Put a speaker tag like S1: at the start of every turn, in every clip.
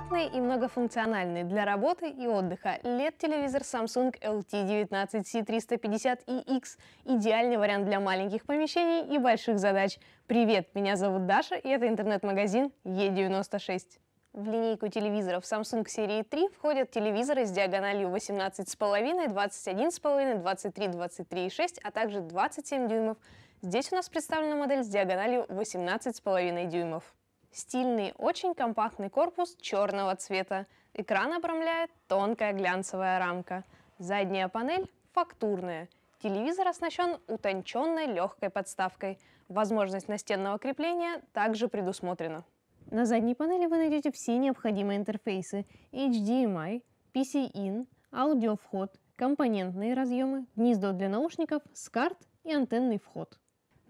S1: компактный и многофункциональный для работы и отдыха. LED-телевизор Samsung LT19C350EX – идеальный вариант для маленьких помещений и больших задач. Привет, меня зовут Даша, и это интернет-магазин E96. В линейку телевизоров Samsung серии 3 входят телевизоры с диагональю 18,5, 21,5, 23, 23,6, а также 27 дюймов. Здесь у нас представлена модель с диагональю 18,5 дюймов. Стильный, очень компактный корпус черного цвета. Экран обрамляет тонкая глянцевая рамка. Задняя панель фактурная. Телевизор оснащен утонченной легкой подставкой. Возможность настенного крепления также предусмотрена. На задней панели вы найдете все необходимые интерфейсы HDMI, PC-in, PCIN, аудиовход, компонентные разъемы, гнездо для наушников, SCART и антенный вход.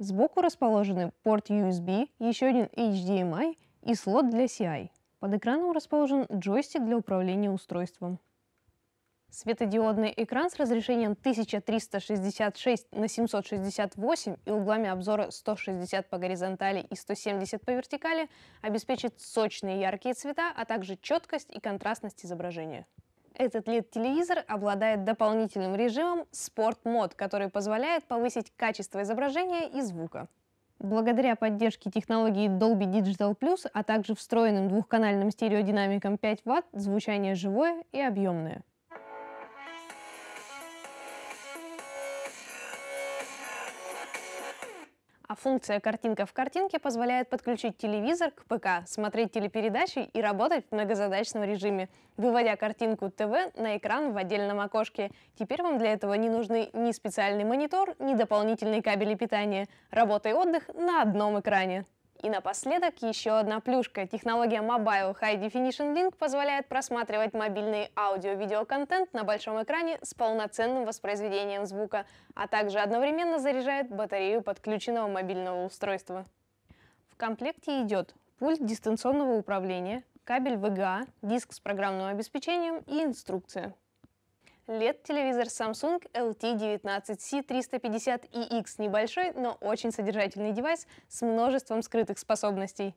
S1: Сбоку расположены порт USB, еще один HDMI эм и слот для CI. Под экраном расположен джойстик для управления устройством. Светодиодный экран с разрешением 1366 на 768 и углами обзора 160 по горизонтали и 170 по вертикали обеспечит сочные яркие цвета, а также четкость и контрастность изображения. Этот LED-телевизор обладает дополнительным режимом Sport Mode, который позволяет повысить качество изображения и звука. Благодаря поддержке технологии Dolby Digital Plus, а также встроенным двухканальным стереодинамикам 5 Вт, звучание живое и объемное. А функция «Картинка в картинке» позволяет подключить телевизор к ПК, смотреть телепередачи и работать в многозадачном режиме, выводя картинку ТВ на экран в отдельном окошке. Теперь вам для этого не нужны ни специальный монитор, ни дополнительные кабели питания. Работа и отдых на одном экране. И напоследок еще одна плюшка. Технология Mobile High Definition Link позволяет просматривать мобильный аудио-видеоконтент на большом экране с полноценным воспроизведением звука, а также одновременно заряжает батарею подключенного мобильного устройства. В комплекте идет пульт дистанционного управления, кабель VGA, диск с программным обеспечением и инструкция лет телевизор Samsung LT19C350EX небольшой, но очень содержательный девайс с множеством скрытых способностей.